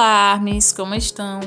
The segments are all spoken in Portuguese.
alarmes, como estão?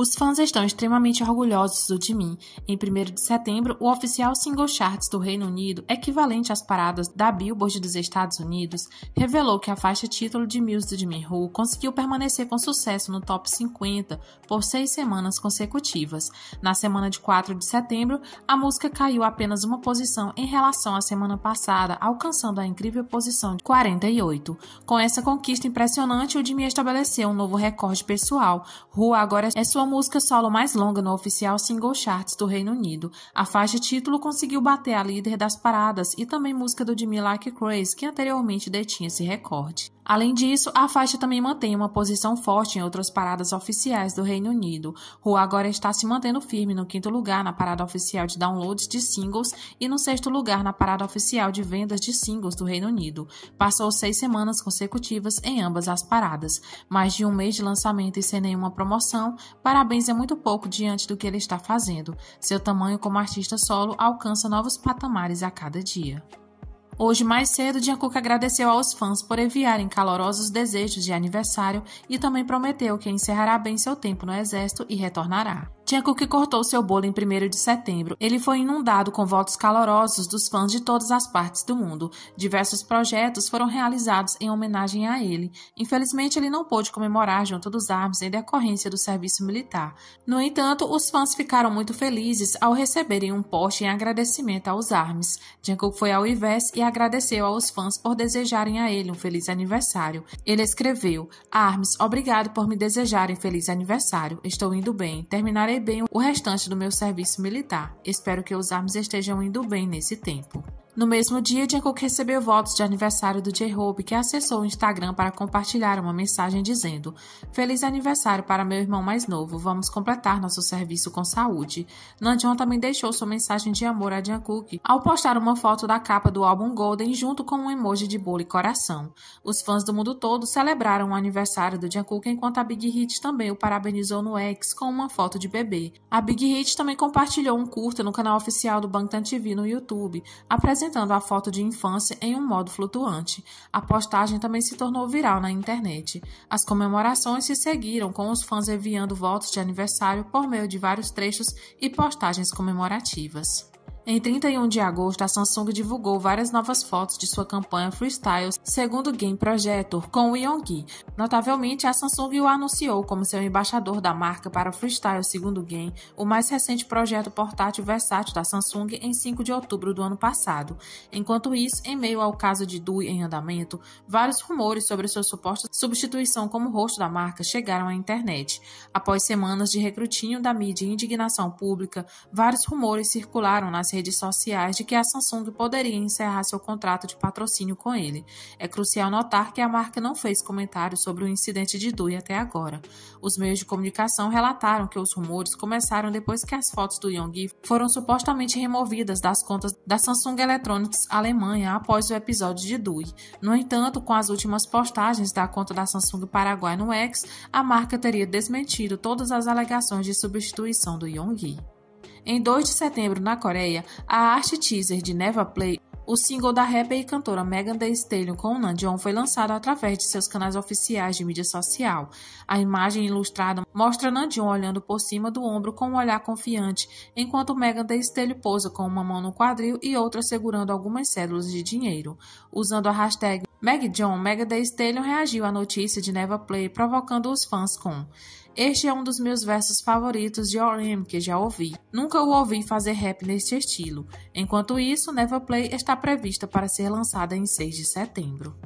Os fãs estão extremamente orgulhosos do mim. Em 1 de setembro, o oficial Single Charts do Reino Unido, equivalente às paradas da Billboard dos Estados Unidos, revelou que a faixa título de Muse de Jimmy Ru" conseguiu permanecer com sucesso no top 50 por seis semanas consecutivas. Na semana de 4 de setembro, a música caiu apenas uma posição em relação à semana passada, alcançando a incrível posição de 48. Com essa conquista impressionante, o Jimmy estabeleceu um novo recorde pessoal. Ru agora é sua música solo mais longa no oficial Single Charts do Reino Unido. A faixa título conseguiu bater a líder das paradas e também música do Jimmy Like Craze, que anteriormente detinha esse recorde. Além disso, a faixa também mantém uma posição forte em outras paradas oficiais do Reino Unido. Rua agora está se mantendo firme no quinto lugar na parada oficial de downloads de singles e no sexto lugar na parada oficial de vendas de singles do Reino Unido. Passou seis semanas consecutivas em ambas as paradas, mais de um mês de lançamento e sem nenhuma promoção. Parabéns é muito pouco diante do que ele está fazendo. Seu tamanho como artista solo alcança novos patamares a cada dia. Hoje, mais cedo, Jungkook agradeceu aos fãs por enviarem calorosos desejos de aniversário e também prometeu que encerrará bem seu tempo no Exército e retornará. Tcheco que cortou seu bolo em 1 de setembro, ele foi inundado com votos calorosos dos fãs de todas as partes do mundo. Diversos projetos foram realizados em homenagem a ele. Infelizmente, ele não pôde comemorar junto dos armas em decorrência do serviço militar. No entanto, os fãs ficaram muito felizes ao receberem um post em agradecimento aos Arms. Jungkook foi ao IVES e agradeceu aos fãs por desejarem a ele um feliz aniversário. Ele escreveu: Armes, obrigado por me desejarem feliz aniversário. Estou indo bem. Terminarei bem o restante do meu serviço militar. Espero que os armas estejam indo bem nesse tempo. No mesmo dia, Jungkook recebeu votos de aniversário do J-Hope, que acessou o Instagram para compartilhar uma mensagem dizendo: Feliz aniversário para meu irmão mais novo, vamos completar nosso serviço com saúde. Nanjon também deixou sua mensagem de amor a Jungkook ao postar uma foto da capa do álbum Golden junto com um emoji de bolo e coração. Os fãs do mundo todo celebraram o aniversário do Jungkook enquanto a Big Hit também o parabenizou no X com uma foto de bebê. A Big Hit também compartilhou um curta no canal oficial do Bangtan TV no YouTube, apresentando apresentando a foto de infância em um modo flutuante. A postagem também se tornou viral na internet. As comemorações se seguiram, com os fãs enviando votos de aniversário por meio de vários trechos e postagens comemorativas. Em 31 de agosto, a Samsung divulgou várias novas fotos de sua campanha Freestyles, segundo Game Projector, com o Yonggi. Notavelmente, a Samsung o anunciou como seu embaixador da marca para Freestyle, segundo Game, o mais recente projeto portátil versátil da Samsung em 5 de outubro do ano passado. Enquanto isso, em meio ao caso de Dui em andamento, vários rumores sobre sua suposta substituição como rosto da marca chegaram à internet. Após semanas de recrutinho da mídia e indignação pública, vários rumores circularam nas redes redes sociais de que a Samsung poderia encerrar seu contrato de patrocínio com ele. É crucial notar que a marca não fez comentários sobre o incidente de Dui até agora. Os meios de comunicação relataram que os rumores começaram depois que as fotos do Yonggi foram supostamente removidas das contas da Samsung Electronics Alemanha após o episódio de Dui. No entanto, com as últimas postagens da conta da Samsung Paraguai no X, a marca teria desmentido todas as alegações de substituição do Yonggi. Em 2 de setembro, na Coreia, a arte teaser de Neva Play o single da rapper e cantora Megan Thee Stallion com Nan John foi lançado através de seus canais oficiais de mídia social. A imagem ilustrada mostra Nan John olhando por cima do ombro com um olhar confiante, enquanto Megan Thee Stallion posa com uma mão no quadril e outra segurando algumas cédulas de dinheiro. Usando a hashtag Meg John, Megan Thee Stallion reagiu à notícia de Neva Play, provocando os fãs com este é um dos meus versos favoritos de OM que já ouvi. Nunca o ouvi fazer rap neste estilo. Enquanto isso, Never Play está prevista para ser lançada em 6 de setembro.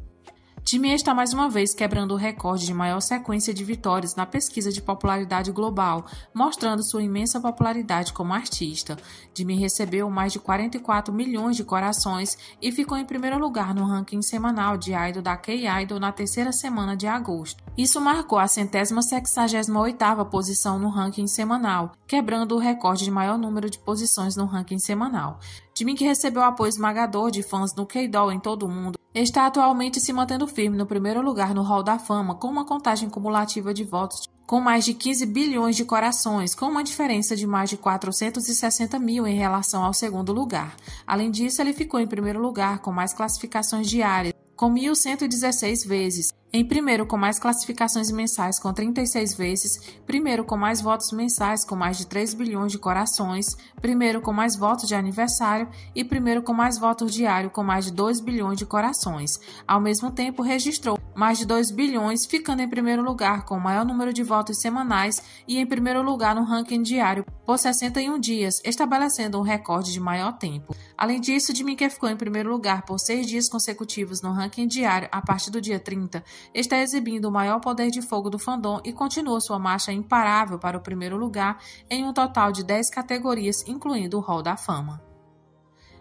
Jimmy está mais uma vez quebrando o recorde de maior sequência de vitórias na pesquisa de popularidade global, mostrando sua imensa popularidade como artista. Jimmy recebeu mais de 44 milhões de corações e ficou em primeiro lugar no ranking semanal de Idol da K-Idol na terceira semana de agosto. Isso marcou a centésima sexagésima oitava posição no ranking semanal, quebrando o recorde de maior número de posições no ranking semanal. Jimmy que recebeu apoio esmagador de fãs no K-Doll em todo o mundo, está atualmente se mantendo firme no primeiro lugar no Hall da Fama, com uma contagem cumulativa de votos com mais de 15 bilhões de corações, com uma diferença de mais de 460 mil em relação ao segundo lugar. Além disso, ele ficou em primeiro lugar com mais classificações diárias com 1.116 vezes, em primeiro com mais classificações mensais com 36 vezes, primeiro com mais votos mensais com mais de 3 bilhões de corações, primeiro com mais votos de aniversário e primeiro com mais votos diário com mais de 2 bilhões de corações. Ao mesmo tempo, registrou mais de 2 bilhões, ficando em primeiro lugar com o maior número de votos semanais e em primeiro lugar no ranking diário por 61 dias, estabelecendo um recorde de maior tempo. Além disso, Dimicker ficou em primeiro lugar por seis dias consecutivos no ranking diário a partir do dia 30, está exibindo o maior poder de fogo do fandom e continua sua marcha imparável para o primeiro lugar em um total de 10 categorias, incluindo o Hall da Fama.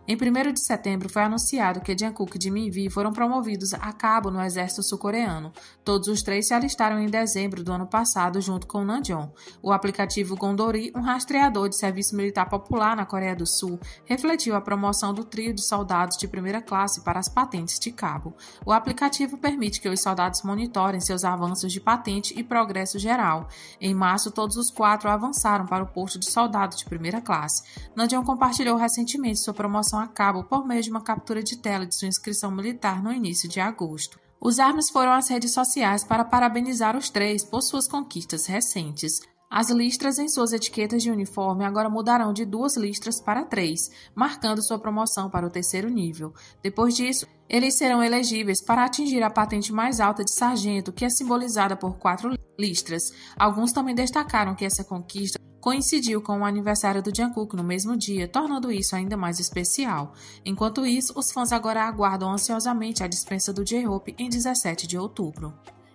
Em 1 de setembro foi anunciado que Jungkook e Jimin V foram promovidos a cabo no exército sul-coreano. Todos os três se alistaram em dezembro do ano passado junto com Nanjong. O aplicativo Gondori, um rastreador de serviço militar popular na Coreia do Sul, refletiu a promoção do trio de soldados de primeira classe para as patentes de cabo. O aplicativo permite que os soldados monitorem seus avanços de patente e progresso geral. Em março, todos os quatro avançaram para o posto de soldado de primeira classe. Nanjong compartilhou recentemente sua promoção operação a cabo por meio de uma captura de tela de sua inscrição militar no início de agosto. Os armas foram às redes sociais para parabenizar os três por suas conquistas recentes. As listras em suas etiquetas de uniforme agora mudarão de duas listras para três, marcando sua promoção para o terceiro nível. Depois disso, eles serão elegíveis para atingir a patente mais alta de sargento, que é simbolizada por quatro listras. Alguns também destacaram que essa conquista coincidiu com o aniversário do Jungkook no mesmo dia, tornando isso ainda mais especial. Enquanto isso, os fãs agora aguardam ansiosamente a dispensa do J-Hope em 17 de outubro.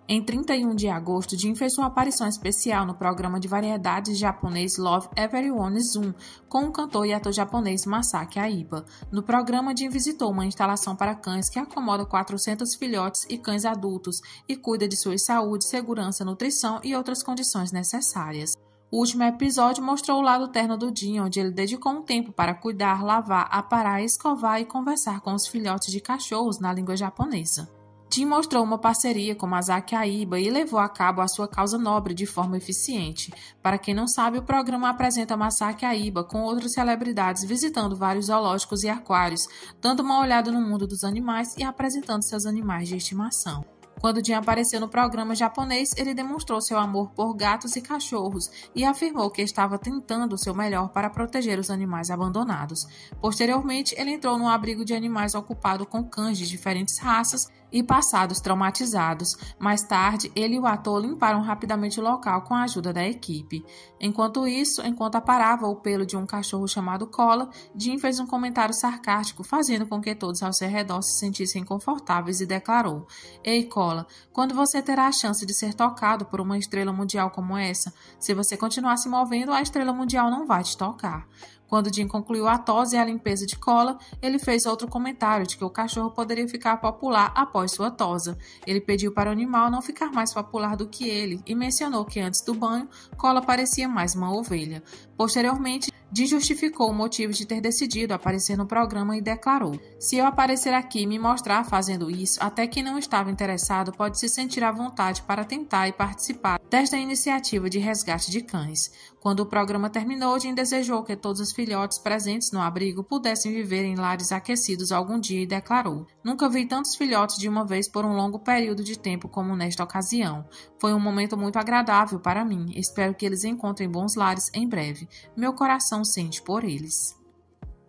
Em 31 de agosto, Jim fez uma aparição especial no programa de variedades japonês Love Everyone Zoom com o cantor e ator japonês Masaki Aiba. No programa, Jim visitou uma instalação para cães que acomoda 400 filhotes e cães adultos e cuida de sua saúde, segurança, nutrição e outras condições necessárias. O último episódio mostrou o lado terno do Jim, onde ele dedicou um tempo para cuidar, lavar, aparar, escovar e conversar com os filhotes de cachorros na língua japonesa. Jim mostrou uma parceria com Masaki Aiba e levou a cabo a sua causa nobre de forma eficiente. Para quem não sabe, o programa apresenta Masaki Aiba com outras celebridades visitando vários zoológicos e aquários, dando uma olhada no mundo dos animais e apresentando seus animais de estimação. Quando Jin apareceu no programa japonês, ele demonstrou seu amor por gatos e cachorros e afirmou que estava tentando o seu melhor para proteger os animais abandonados. Posteriormente, ele entrou num abrigo de animais ocupado com cães de diferentes raças e passados traumatizados. Mais tarde, ele e o ator limparam rapidamente o local com a ajuda da equipe. Enquanto isso, enquanto aparava o pelo de um cachorro chamado Cola, Jim fez um comentário sarcástico, fazendo com que todos ao seu redor se sentissem confortáveis e declarou: Ei, Cola, quando você terá a chance de ser tocado por uma estrela mundial como essa? Se você continuar se movendo, a estrela mundial não vai te tocar. Quando Jim concluiu a tosse e a limpeza de cola, ele fez outro comentário de que o cachorro poderia ficar popular após sua tosa. Ele pediu para o animal não ficar mais popular do que ele e mencionou que antes do banho, cola parecia mais uma ovelha. Posteriormente, Di justificou o motivo de ter decidido aparecer no programa e declarou: Se eu aparecer aqui e me mostrar fazendo isso, até quem não estava interessado pode se sentir à vontade para tentar e participar desta iniciativa de resgate de cães. Quando o programa terminou, Jim desejou que todos os filhotes presentes no abrigo pudessem viver em lares aquecidos algum dia e declarou: Nunca vi tantos filhotes de uma vez por um longo período de tempo como nesta ocasião. Foi um momento muito agradável para mim. Espero que eles encontrem bons lares em breve meu coração sente por eles.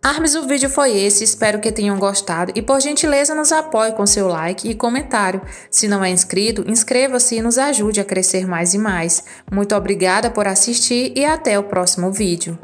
Armes, o vídeo foi esse, espero que tenham gostado e por gentileza nos apoie com seu like e comentário. Se não é inscrito, inscreva-se e nos ajude a crescer mais e mais. Muito obrigada por assistir e até o próximo vídeo.